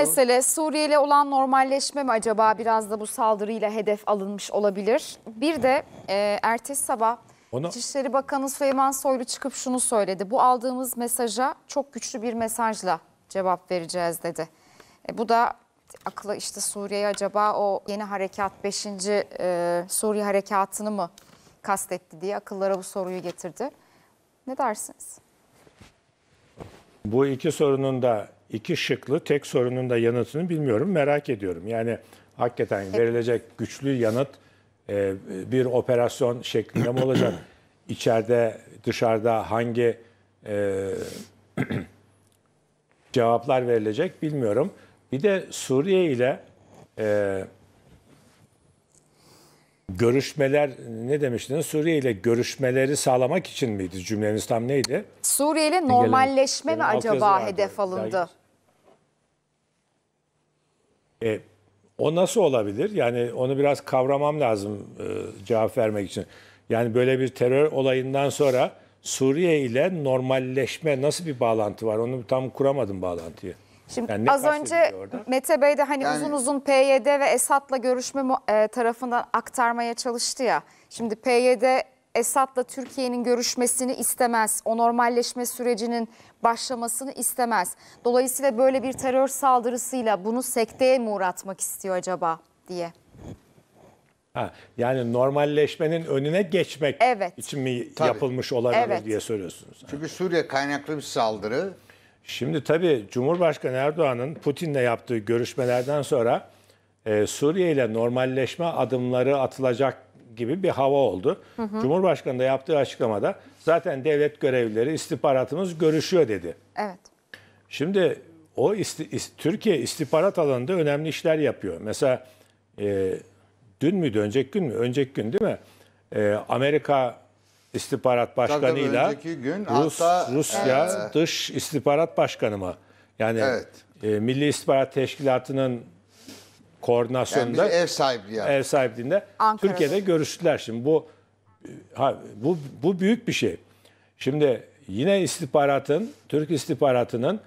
mesele Suriye ile olan normalleşme mi acaba biraz da bu saldırıyla hedef alınmış olabilir? Bir de e, ertesi sabah Onu... İçişleri Bakanı Süleyman Soylu çıkıp şunu söyledi. Bu aldığımız mesaja çok güçlü bir mesajla cevap vereceğiz dedi. E, bu da akla işte Suriye'ye acaba o yeni harekat 5. E, Suriye harekatını mı kastetti diye akıllara bu soruyu getirdi. Ne dersiniz? Bu iki sorunun da iki şıklı tek sorunun da yanıtını bilmiyorum. Merak ediyorum. Yani hakikaten verilecek güçlü yanıt e, bir operasyon şeklinde mi olacak? İçeride, dışarıda hangi e, cevaplar verilecek bilmiyorum. Bir de Suriye ile e, görüşmeler ne demiştiniz? Suriye ile görüşmeleri sağlamak için miydi? Cümleniz tam neydi? Suriye ile normalleşme mi acaba hedef alındı? E, o nasıl olabilir? Yani onu biraz kavramam lazım e, cevap vermek için. Yani böyle bir terör olayından sonra Suriye ile normalleşme nasıl bir bağlantı var? Onu tam kuramadım bağlantıyı. Şimdi yani az önce orada? Mete Bey de hani yani, uzun uzun PYD ve Esat'la görüşme e, tarafından aktarmaya çalıştı ya. Şimdi PYD Esat'la Türkiye'nin görüşmesini istemez. O normalleşme sürecinin başlamasını istemez. Dolayısıyla böyle bir terör saldırısıyla bunu sekteye mi uğratmak istiyor acaba diye. Ha, yani normalleşmenin önüne geçmek evet. için mi Tabii. yapılmış olabilir evet. diye söylüyorsunuz. Çünkü Suriye kaynaklı bir saldırı Şimdi tabii Cumhurbaşkanı Erdoğan'ın Putin'le yaptığı görüşmelerden sonra e, Suriye ile normalleşme adımları atılacak gibi bir hava oldu. Hı hı. Cumhurbaşkanı da yaptığı açıklamada zaten devlet görevlileri istihbaratımız görüşüyor dedi. Evet. Şimdi o isti, is, Türkiye istihbarat alanında önemli işler yapıyor. Mesela e, dün müydü, önceki gün mü? Önceki gün değil mi? E, Amerika İstihbarat Başkanı'yla gün Rus, hatta, Rusya evet. Dış İstihbarat Başkanı mı? Yani evet. e, Milli İstihbarat Teşkilatı'nın koordinasyonunda yani ev sahibi yani. ev sahipliğinde Ankara. Türkiye'de görüştüler. Şimdi bu ha, bu bu büyük bir şey. Şimdi yine istihbaratın Türk istihbaratının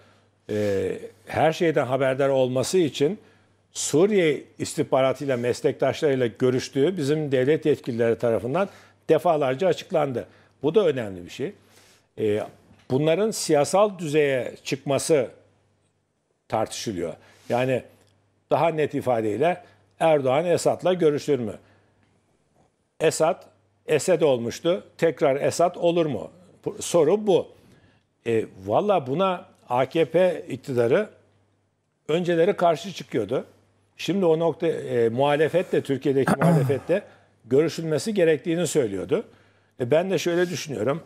e, her şeyden haberdar olması için Suriye istihbaratıyla meslektaşlarıyla görüştüğü bizim devlet yetkilileri tarafından defalarca açıklandı. Bu da önemli bir şey. Ee, bunların siyasal düzeye çıkması tartışılıyor. Yani daha net ifadeyle Erdoğan Esad'la görüşür mü? Esad, Esed olmuştu. Tekrar Esad olur mu? Soru bu. E, Valla buna AKP iktidarı önceleri karşı çıkıyordu. Şimdi o nokta e, muhalefet Türkiye'deki muhalefet görüşülmesi gerektiğini söylüyordu. E ben de şöyle düşünüyorum.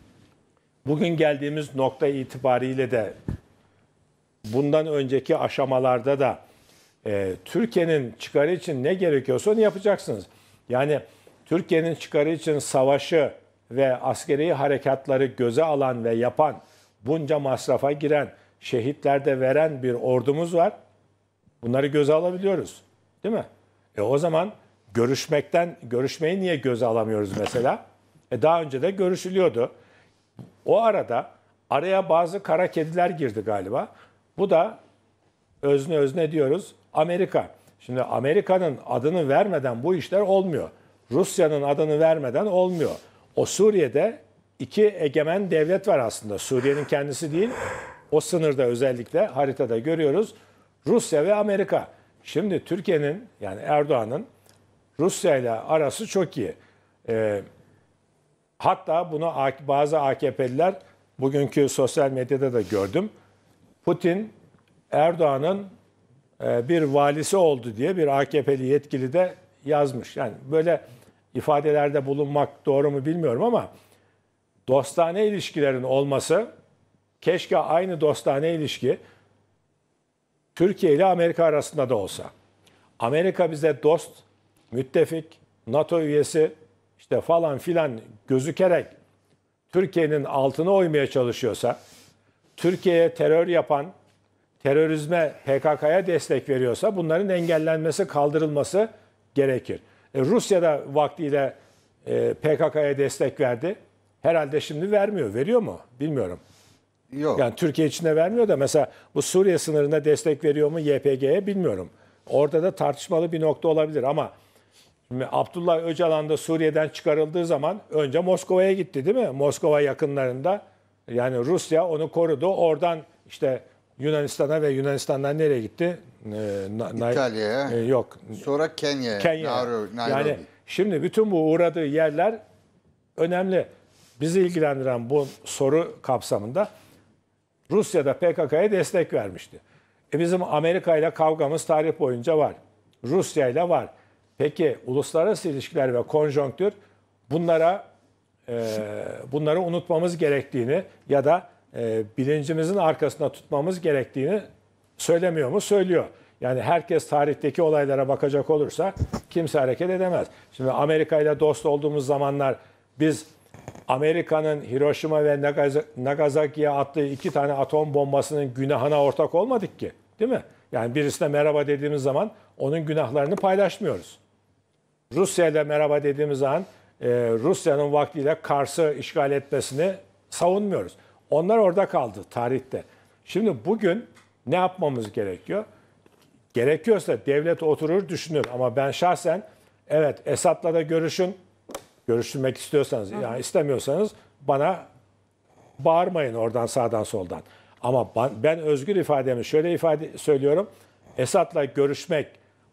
Bugün geldiğimiz nokta itibariyle de bundan önceki aşamalarda da e, Türkiye'nin çıkarı için ne gerekiyorsa onu yapacaksınız. Yani Türkiye'nin çıkarı için savaşı ve askeri harekatları göze alan ve yapan, bunca masrafa giren, şehitlerde veren bir ordumuz var. Bunları göze alabiliyoruz. Değil mi? E o zaman görüşmekten görüşmeyi niye göze alamıyoruz mesela? E daha önce de görüşülüyordu. O arada araya bazı kara kediler girdi galiba. Bu da özne özne diyoruz Amerika. Şimdi Amerika'nın adını vermeden bu işler olmuyor. Rusya'nın adını vermeden olmuyor. O Suriye'de iki egemen devlet var aslında. Suriye'nin kendisi değil. O sınırda özellikle haritada görüyoruz. Rusya ve Amerika. Şimdi Türkiye'nin yani Erdoğan'ın Rusya ile arası çok iyi. E, hatta bunu bazı AKP'liler bugünkü sosyal medyada da gördüm. Putin Erdoğan'ın e, bir valisi oldu diye bir AKP'li yetkili de yazmış. Yani böyle ifadelerde bulunmak doğru mu bilmiyorum ama dostane ilişkilerin olması keşke aynı dostane ilişki Türkiye ile Amerika arasında da olsa. Amerika bize dost müttefik, NATO üyesi işte falan filan gözükerek Türkiye'nin altına oymaya çalışıyorsa, Türkiye'ye terör yapan, terörizme, PKK'ya destek veriyorsa bunların engellenmesi, kaldırılması gerekir. E, Rusya da vaktiyle e, PKK'ya destek verdi. Herhalde şimdi vermiyor. Veriyor mu? Bilmiyorum. Yok. Yani Türkiye içinde vermiyor da mesela bu Suriye sınırında destek veriyor mu YPG'ye bilmiyorum. Orada da tartışmalı bir nokta olabilir ama Abdullah Öcalan da Suriye'den çıkarıldığı zaman önce Moskova'ya gitti değil mi? Moskova yakınlarında. Yani Rusya onu korudu. Oradan işte Yunanistan'a ve Yunanistan'dan nereye gitti? Ee, İtalya'ya. Ee, yok. Sonra Kenya'ya. Kenya. Nairobi. Yani şimdi bütün bu uğradığı yerler önemli. Bizi ilgilendiren bu soru kapsamında Rusya da PKK'ya destek vermişti. E bizim Amerika ile kavgamız tarih boyunca var. Rusya ile var. Peki uluslararası ilişkiler ve konjonktür bunlara e, bunları unutmamız gerektiğini ya da e, bilincimizin arkasında tutmamız gerektiğini söylemiyor mu? Söylüyor. Yani herkes tarihteki olaylara bakacak olursa kimse hareket edemez. Şimdi Amerika ile dost olduğumuz zamanlar biz Amerika'nın Hiroşima ve Nagasaki'ye attığı iki tane atom bombasının günahına ortak olmadık ki. Değil mi? Yani birisine merhaba dediğimiz zaman onun günahlarını paylaşmıyoruz. Rusya'ya merhaba dediğimiz an e, Rusya'nın vaktiyle Kars'ı işgal etmesini savunmuyoruz. Onlar orada kaldı tarihte. Şimdi bugün ne yapmamız gerekiyor? Gerekiyorsa devlet oturur düşünür ama ben şahsen evet Esad'la da görüşün. Görüşmek istiyorsanız yani istemiyorsanız bana bağırmayın oradan sağdan soldan. Ama ben özgür ifademi şöyle ifade söylüyorum. Esad'la görüşmek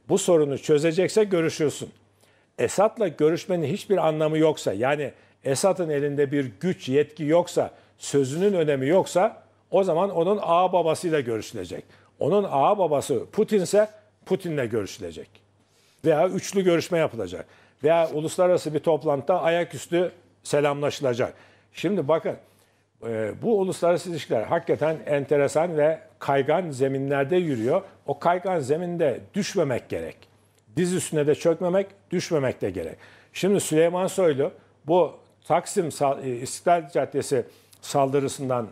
bu sorunu çözecekse görüşüyorsun. Esad'la görüşmenin hiçbir anlamı yoksa yani Esad'ın elinde bir güç, yetki yoksa, sözünün önemi yoksa o zaman onun ağa babasıyla görüşülecek. Onun ağa babası Putin ise Putin'le görüşülecek. Veya üçlü görüşme yapılacak. Veya uluslararası bir toplantıda ayaküstü selamlaşılacak. Şimdi bakın e, bu uluslararası ilişkiler hakikaten enteresan ve kaygan zeminlerde yürüyor. O kaygan zeminde düşmemek gerek diz üstüne de çökmemek, düşmemek de gerek. Şimdi Süleyman Soylu bu Taksim e, İstiklal Caddesi saldırısından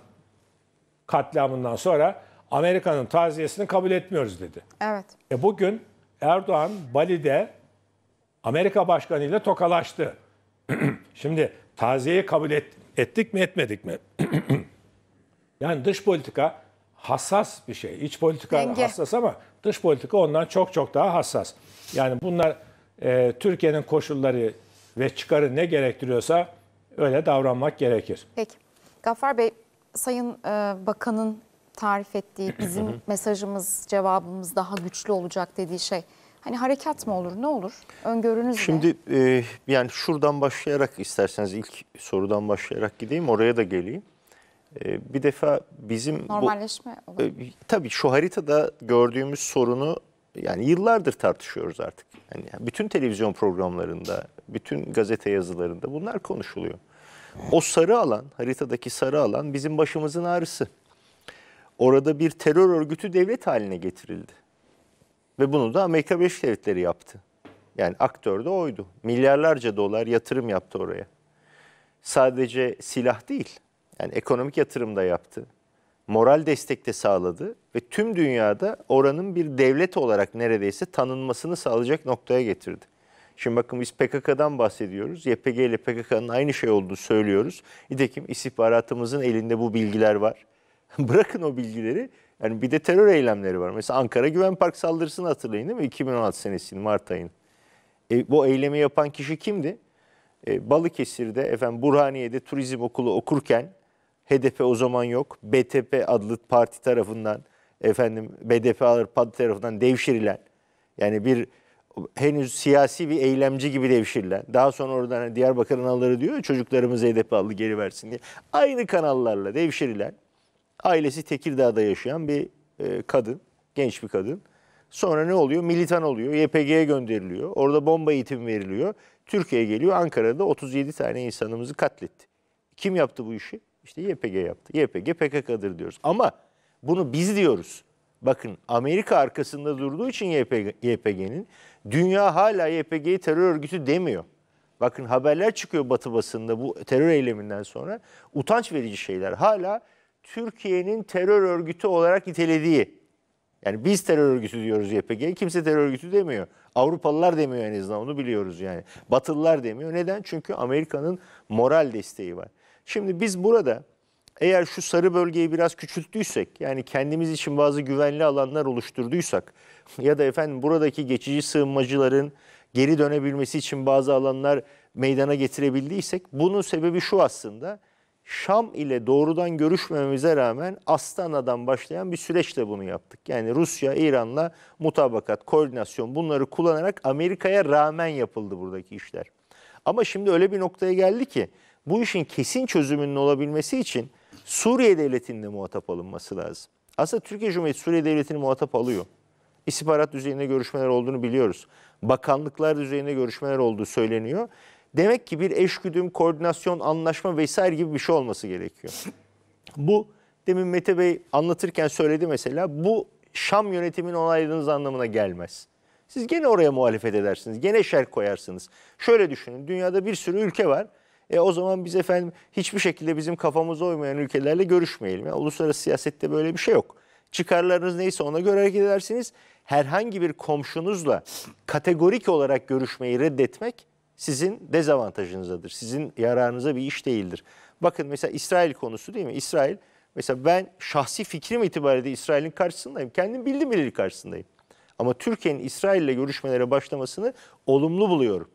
katliamından sonra Amerika'nın taziyesini kabul etmiyoruz dedi. Evet. E bugün Erdoğan Bali'de Amerika Başkanı ile tokalaştı. Şimdi taziyeyi kabul et, ettik mi etmedik mi? yani dış politika hassas bir şey. İç politika Denge. hassas ama dış politika ondan çok çok daha hassas. Yani bunlar e, Türkiye'nin koşulları ve çıkarı ne gerektiriyorsa öyle davranmak gerekir. Peki. Gaffar Bey, Sayın e, Bakan'ın tarif ettiği bizim mesajımız, cevabımız daha güçlü olacak dediği şey. Hani harekat mı olur, ne olur? Öngörünüz Şimdi, e, yani şuradan başlayarak isterseniz ilk sorudan başlayarak gideyim, oraya da geleyim. Ee, bir defa bizim... Normalleşme bu, e, Tabii şu haritada gördüğümüz sorunu yani yıllardır tartışıyoruz artık. Yani bütün televizyon programlarında, bütün gazete yazılarında bunlar konuşuluyor. O sarı alan, haritadaki sarı alan bizim başımızın ağrısı. Orada bir terör örgütü devlet haline getirildi. Ve bunu da Amerika Birleşik Devletleri yaptı. Yani aktör de oydu. Milyarlarca dolar yatırım yaptı oraya. Sadece silah değil, yani ekonomik yatırım da yaptı. Moral destek de sağladı ve tüm dünyada oranın bir devlet olarak neredeyse tanınmasını sağlayacak noktaya getirdi. Şimdi bakın biz PKK'dan bahsediyoruz. YPG ile PKK'nın aynı şey olduğunu söylüyoruz. Nitekim istihbaratımızın elinde bu bilgiler var. Bırakın o bilgileri. Yani bir de terör eylemleri var. Mesela Ankara Güven Park saldırısını hatırlayın değil mi? 2016 senesinin Mart ayının. E, bu eylemi yapan kişi kimdi? E, Balıkesir'de, efendim Burhaniye'de turizm okulu okurken HDP o zaman yok. BTP adlı parti tarafından efendim BDP adlı parti tarafından devşirilen yani bir henüz siyasi bir eylemci gibi devşirilen. Daha sonra oradan hani Diyarbakır kanalları diyor çocuklarımız HDP adlı geri versin diye. Aynı kanallarla devşirilen ailesi Tekirdağ'da yaşayan bir e, kadın, genç bir kadın. Sonra ne oluyor? Militan oluyor. YPG'ye gönderiliyor. Orada bomba eğitimi veriliyor. Türkiye'ye geliyor. Ankara'da 37 tane insanımızı katletti. Kim yaptı bu işi? İşte YPG yaptı. YPG PKK'dır diyoruz. Ama bunu biz diyoruz. Bakın Amerika arkasında durduğu için YPG'nin dünya hala YPG'yi terör örgütü demiyor. Bakın haberler çıkıyor Batı basında bu terör eyleminden sonra. Utanç verici şeyler. Hala Türkiye'nin terör örgütü olarak nitelediği. Yani biz terör örgütü diyoruz YPG. Kimse terör örgütü demiyor. Avrupalılar demiyor en azından onu biliyoruz yani. Batılılar demiyor. Neden? Çünkü Amerika'nın moral desteği var. Şimdi biz burada eğer şu sarı bölgeyi biraz küçülttüysek yani kendimiz için bazı güvenli alanlar oluşturduysak ya da efendim buradaki geçici sığınmacıların geri dönebilmesi için bazı alanlar meydana getirebildiysek bunun sebebi şu aslında. Şam ile doğrudan görüşmemize rağmen Astana'dan başlayan bir süreçle bunu yaptık. Yani Rusya, İran'la mutabakat, koordinasyon bunları kullanarak Amerika'ya rağmen yapıldı buradaki işler. Ama şimdi öyle bir noktaya geldi ki bu işin kesin çözümünün olabilmesi için Suriye Devleti'nde muhatap alınması lazım. Aslında Türkiye Cumhuriyeti Suriye Devleti'ni muhatap alıyor. İstihbarat düzeyinde görüşmeler olduğunu biliyoruz. Bakanlıklar düzeyinde görüşmeler olduğu söyleniyor. Demek ki bir eşgüdüm, koordinasyon, anlaşma vesaire gibi bir şey olması gerekiyor. Bu demin Mete Bey anlatırken söyledi mesela bu Şam yönetimini onayladığınız anlamına gelmez. Siz gene oraya muhalefet edersiniz, gene şer koyarsınız. Şöyle düşünün, dünyada bir sürü ülke var. E o zaman biz efendim hiçbir şekilde bizim kafamıza uymayan ülkelerle görüşmeyelim. Yani uluslararası siyasette böyle bir şey yok. Çıkarlarınız neyse ona göre hareket edersiniz. Herhangi bir komşunuzla kategorik olarak görüşmeyi reddetmek sizin dezavantajınızadır. Sizin yararınıza bir iş değildir. Bakın mesela İsrail konusu değil mi? İsrail mesela ben şahsi fikrim itibariyle İsrail'in karşısındayım. Kendim bildim bileli karşısındayım. Ama Türkiye'nin İsrail ile görüşmelere başlamasını olumlu buluyorum.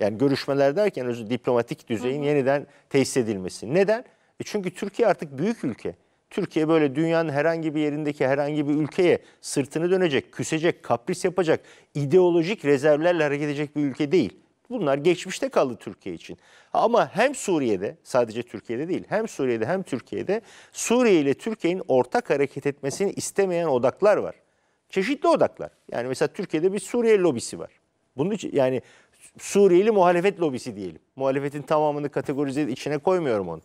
Yani görüşmeler derken özü diplomatik düzeyin hı hı. yeniden tesis edilmesi. Neden? E çünkü Türkiye artık büyük ülke. Türkiye böyle dünyanın herhangi bir yerindeki herhangi bir ülkeye sırtını dönecek, küsecek, kapris yapacak, ideolojik rezervlerle hareket edecek bir ülke değil. Bunlar geçmişte kaldı Türkiye için. Ama hem Suriye'de, sadece Türkiye'de değil, hem Suriye'de hem Türkiye'de Suriye ile Türkiye'nin ortak hareket etmesini istemeyen odaklar var. Çeşitli odaklar. Yani mesela Türkiye'de bir Suriye lobisi var. Bunun için yani Suriyeli muhalefet lobisi diyelim. Muhalefetin tamamını kategorize içine koymuyorum onu.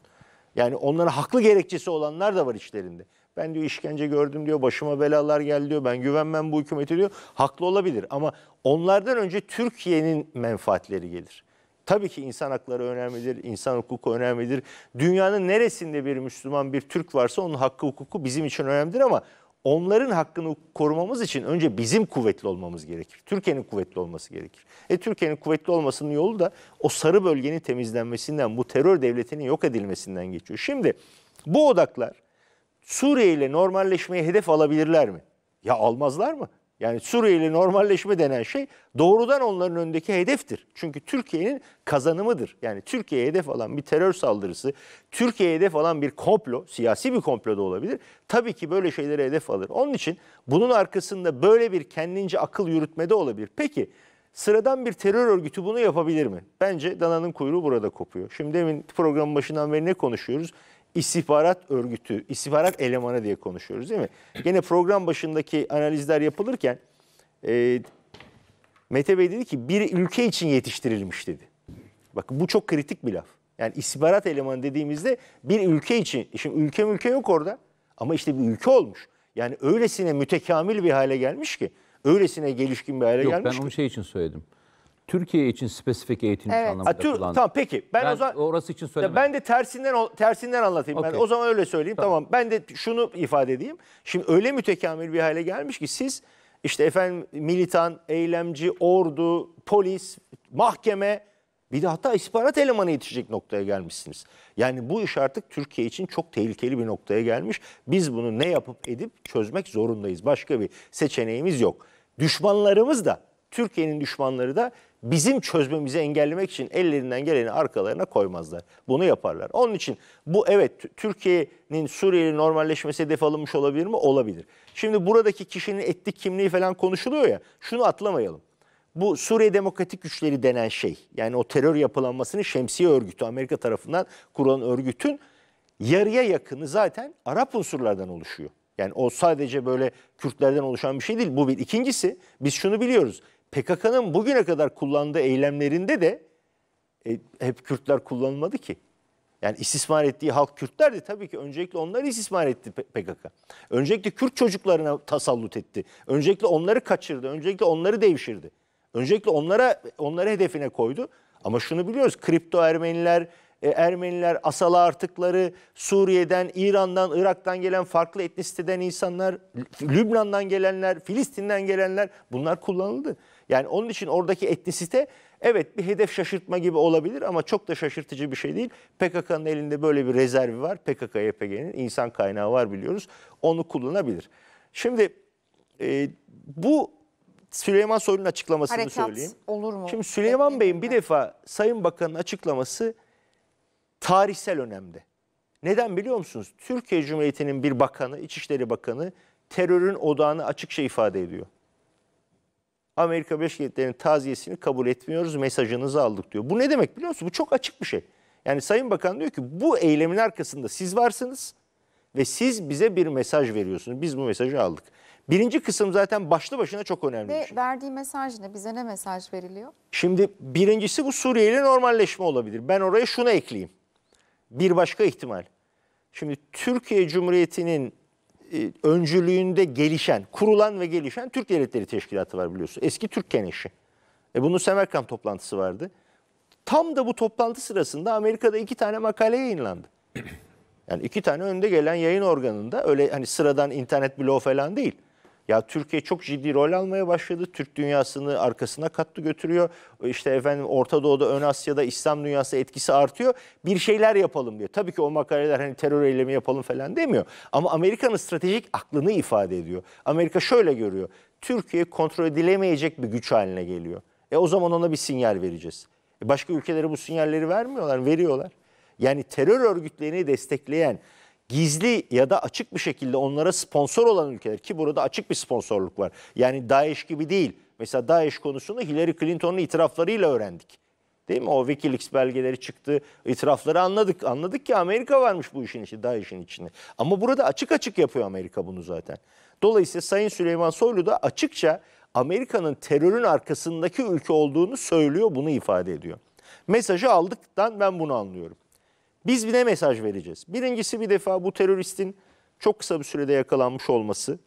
Yani onlara haklı gerekçesi olanlar da var içlerinde. Ben diyor işkence gördüm diyor, başıma belalar geldi diyor, ben güvenmem bu hükümete diyor. Haklı olabilir ama onlardan önce Türkiye'nin menfaatleri gelir. Tabii ki insan hakları önemlidir, insan hukuku önemlidir. Dünyanın neresinde bir Müslüman, bir Türk varsa onun hakkı hukuku bizim için önemlidir ama onların hakkını korumamız için önce bizim kuvvetli olmamız gerekir. Türkiye'nin kuvvetli olması gerekir. E Türkiye'nin kuvvetli olmasının yolu da o sarı bölgenin temizlenmesinden, bu terör devletinin yok edilmesinden geçiyor. Şimdi bu odaklar Suriye ile normalleşmeye hedef alabilirler mi? Ya almazlar mı? Yani Suriyeli normalleşme denen şey doğrudan onların önündeki hedeftir. Çünkü Türkiye'nin kazanımıdır. Yani Türkiye'ye hedef alan bir terör saldırısı, Türkiye'ye hedef alan bir komplo, siyasi bir komplo da olabilir. Tabii ki böyle şeylere hedef alır. Onun için bunun arkasında böyle bir kendince akıl yürütmede olabilir. Peki Sıradan bir terör örgütü bunu yapabilir mi? Bence dananın kuyruğu burada kopuyor. Şimdi demin programın başından beri ne konuşuyoruz? istihbarat örgütü, istihbarat elemanı diye konuşuyoruz değil mi? Gene program başındaki analizler yapılırken e, Mete Bey dedi ki bir ülke için yetiştirilmiş dedi. Bakın bu çok kritik bir laf. Yani istihbarat elemanı dediğimizde bir ülke için, şimdi ülke ülke yok orada ama işte bir ülke olmuş. Yani öylesine mütekamil bir hale gelmiş ki, öylesine gelişkin bir hale Yok, gelmiş ki. Yok ben onu şey için söyledim. Türkiye için spesifik eğitim evet. anlamında ha, Tamam peki. Ben, ben o zaman orası için söylemedim. Ben de tersinden tersinden anlatayım. Okay. Ben o zaman öyle söyleyeyim. Tamam. tamam. Ben de şunu ifade edeyim. Şimdi öyle mütekamil bir hale gelmiş ki siz işte efendim militan, eylemci, ordu, polis, mahkeme bir de hatta istihbarat elemanı yetişecek noktaya gelmişsiniz. Yani bu iş artık Türkiye için çok tehlikeli bir noktaya gelmiş. Biz bunu ne yapıp edip çözmek zorundayız. Başka bir seçeneğimiz yok. Düşmanlarımız da Türkiye'nin düşmanları da bizim çözmemizi engellemek için ellerinden geleni arkalarına koymazlar. Bunu yaparlar. Onun için bu evet Türkiye'nin Suriye'li normalleşmesi hedef alınmış olabilir mi? Olabilir. Şimdi buradaki kişinin etnik kimliği falan konuşuluyor ya şunu atlamayalım. Bu Suriye Demokratik Güçleri denen şey yani o terör yapılanmasını Şemsiye örgütü Amerika tarafından kurulan örgütün yarıya yakını zaten Arap unsurlardan oluşuyor. Yani o sadece böyle Kürtlerden oluşan bir şey değil. Bu bir. İkincisi biz şunu biliyoruz. PKK'nın bugüne kadar kullandığı eylemlerinde de e, hep Kürtler kullanılmadı ki. Yani istismar ettiği halk Kürtlerdi tabii ki. Öncelikle onları istismar etti PKK. Öncelikle Kürt çocuklarına tasallut etti. Öncelikle onları kaçırdı. Öncelikle onları devşirdi. Öncelikle onlara onları hedefine koydu. Ama şunu biliyoruz. Kripto Ermeniler, e, Ermeniler, Asala artıkları, Suriye'den, İran'dan, Irak'tan gelen farklı etnisiteden insanlar, Lübnan'dan gelenler, Filistin'den gelenler bunlar kullanıldı. Yani onun için oradaki etnisite evet bir hedef şaşırtma gibi olabilir ama çok da şaşırtıcı bir şey değil. PKK'nın elinde böyle bir rezervi var. PKK-YPG'nin insan kaynağı var biliyoruz. Onu kullanabilir. Şimdi e, bu Süleyman Soylu'nun açıklamasını Harekat söyleyeyim. olur mu? Şimdi Süleyman Bey'in bir defa Sayın Bakan'ın açıklaması tarihsel önemde. Neden biliyor musunuz? Türkiye Cumhuriyeti'nin bir bakanı, İçişleri Bakanı terörün odağını açıkça ifade ediyor. Amerika Birleşik Devletleri'nin taziyesini kabul etmiyoruz mesajınızı aldık diyor. Bu ne demek biliyor musun? Bu çok açık bir şey. Yani Sayın Bakan diyor ki bu eylemin arkasında siz varsınız ve siz bize bir mesaj veriyorsunuz. Biz bu mesajı aldık. Birinci kısım zaten başlı başına çok önemli ve bir şey. verdiği mesaj ne? Bize ne mesaj veriliyor? Şimdi birincisi bu Suriye normalleşme olabilir. Ben oraya şunu ekleyeyim. Bir başka ihtimal. Şimdi Türkiye Cumhuriyeti'nin e, öncülüğünde gelişen, kurulan ve gelişen Türk Devletleri Teşkilatı var biliyorsun. Eski Türk Keneşi. E bunun Semerkant toplantısı vardı. Tam da bu toplantı sırasında Amerika'da iki tane makale yayınlandı. Yani iki tane önde gelen yayın organında öyle hani sıradan internet bloğu falan değil. Ya Türkiye çok ciddi rol almaya başladı. Türk dünyasını arkasına kattı götürüyor. İşte efendim Orta Doğu'da, Ön Asya'da İslam dünyası etkisi artıyor. Bir şeyler yapalım diyor. Tabii ki o makaleler hani terör eylemi yapalım falan demiyor. Ama Amerika'nın stratejik aklını ifade ediyor. Amerika şöyle görüyor. Türkiye kontrol edilemeyecek bir güç haline geliyor. E o zaman ona bir sinyal vereceğiz. E başka ülkeleri bu sinyalleri vermiyorlar, veriyorlar. Yani terör örgütlerini destekleyen gizli ya da açık bir şekilde onlara sponsor olan ülkeler ki burada açık bir sponsorluk var. Yani DAEŞ gibi değil. Mesela DAEŞ konusunu Hillary Clinton'un itiraflarıyla öğrendik. Değil mi? O Wikileaks belgeleri çıktı. İtirafları anladık. Anladık ki Amerika varmış bu işin içi, DAEŞ'in içinde. Ama burada açık açık yapıyor Amerika bunu zaten. Dolayısıyla Sayın Süleyman Soylu da açıkça Amerika'nın terörün arkasındaki ülke olduğunu söylüyor, bunu ifade ediyor. Mesajı aldıktan ben bunu anlıyorum. Biz bir ne mesaj vereceğiz? Birincisi bir defa bu teröristin çok kısa bir sürede yakalanmış olması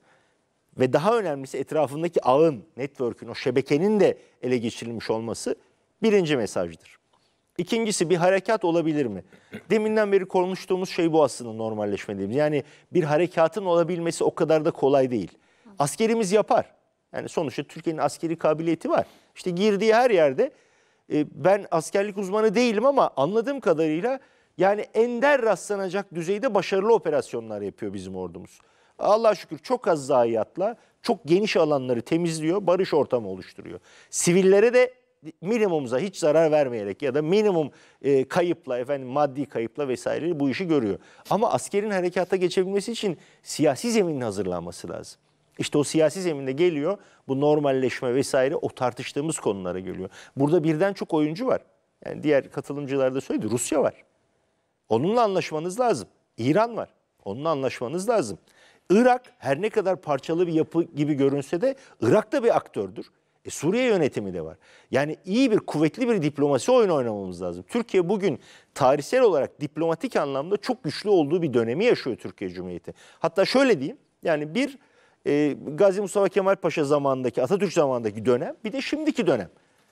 ve daha önemlisi etrafındaki ağın, network'ün, o şebekenin de ele geçirilmiş olması birinci mesajdır. İkincisi bir harekat olabilir mi? Deminden beri konuştuğumuz şey bu aslında normalleşme dediğimiz. Yani bir harekatın olabilmesi o kadar da kolay değil. Askerimiz yapar. Yani sonuçta Türkiye'nin askeri kabiliyeti var. İşte girdiği her yerde e, ben askerlik uzmanı değilim ama anladığım kadarıyla yani ender rastlanacak düzeyde başarılı operasyonlar yapıyor bizim ordumuz. Allah şükür çok az zayiatla çok geniş alanları temizliyor, barış ortamı oluşturuyor. Sivillere de minimumza hiç zarar vermeyerek ya da minimum e, kayıpla efendim maddi kayıpla vesaire bu işi görüyor. Ama askerin harekata geçebilmesi için siyasi zeminin hazırlanması lazım. İşte o siyasi zeminde geliyor bu normalleşme vesaire o tartıştığımız konulara geliyor. Burada birden çok oyuncu var. Yani diğer katılımcılar da söyledi Rusya var. Onunla anlaşmanız lazım. İran var. Onunla anlaşmanız lazım. Irak her ne kadar parçalı bir yapı gibi görünse de Irak da bir aktördür. E, Suriye yönetimi de var. Yani iyi bir kuvvetli bir diplomasi oyunu oynamamız lazım. Türkiye bugün tarihsel olarak diplomatik anlamda çok güçlü olduğu bir dönemi yaşıyor Türkiye Cumhuriyeti. Hatta şöyle diyeyim yani bir e, Gazi Mustafa Kemal Paşa zamanındaki Atatürk zamanındaki dönem bir de şimdiki dönem.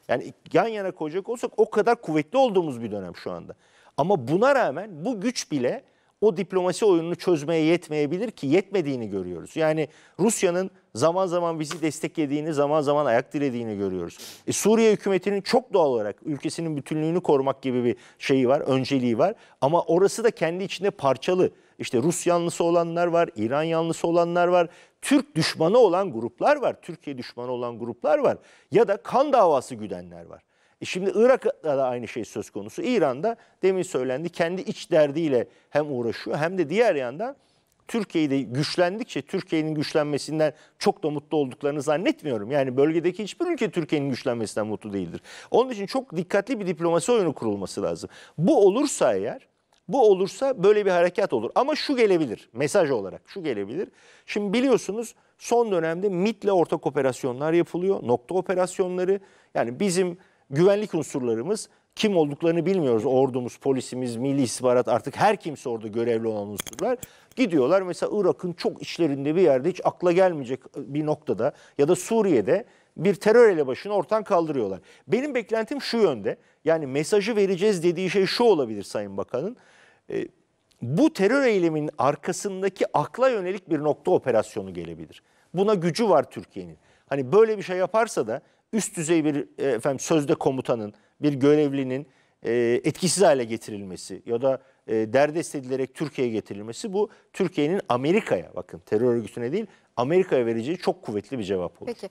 Yani yan yana koyacak olsak o kadar kuvvetli olduğumuz bir dönem şu anda. Ama buna rağmen bu güç bile o diplomasi oyununu çözmeye yetmeyebilir ki yetmediğini görüyoruz. Yani Rusya'nın zaman zaman bizi desteklediğini, zaman zaman ayak dilediğini görüyoruz. E, Suriye hükümetinin çok doğal olarak ülkesinin bütünlüğünü korumak gibi bir şeyi var, önceliği var. Ama orası da kendi içinde parçalı. İşte Rus yanlısı olanlar var, İran yanlısı olanlar var, Türk düşmanı olan gruplar var, Türkiye düşmanı olan gruplar var ya da kan davası güdenler var. E şimdi Irak'ta da aynı şey söz konusu. İran'da demin söylendi kendi iç derdiyle hem uğraşıyor hem de diğer yandan Türkiye'yi de güçlendikçe Türkiye'nin güçlenmesinden çok da mutlu olduklarını zannetmiyorum. Yani bölgedeki hiçbir ülke Türkiye'nin güçlenmesinden mutlu değildir. Onun için çok dikkatli bir diplomasi oyunu kurulması lazım. Bu olursa eğer bu olursa böyle bir harekat olur. Ama şu gelebilir mesaj olarak şu gelebilir. Şimdi biliyorsunuz son dönemde MIT'le ortak operasyonlar yapılıyor. Nokta operasyonları yani bizim güvenlik unsurlarımız kim olduklarını bilmiyoruz. Ordumuz, polisimiz, milli istihbarat artık her kimse orada görevli olan unsurlar. Gidiyorlar mesela Irak'ın çok içlerinde bir yerde hiç akla gelmeyecek e, bir noktada ya da Suriye'de bir terör elebaşını ortadan kaldırıyorlar. Benim beklentim şu yönde yani mesajı vereceğiz dediği şey şu olabilir Sayın Bakan'ın. E, bu terör eyleminin arkasındaki akla yönelik bir nokta operasyonu gelebilir. Buna gücü var Türkiye'nin. Hani böyle bir şey yaparsa da üst düzey bir e, efendim sözde komutanın, bir görevlinin e, etkisiz hale getirilmesi ya da e, derdest edilerek Türkiye'ye getirilmesi bu Türkiye'nin Amerika'ya bakın terör örgütüne değil Amerika'ya vereceği çok kuvvetli bir cevap olur. Peki.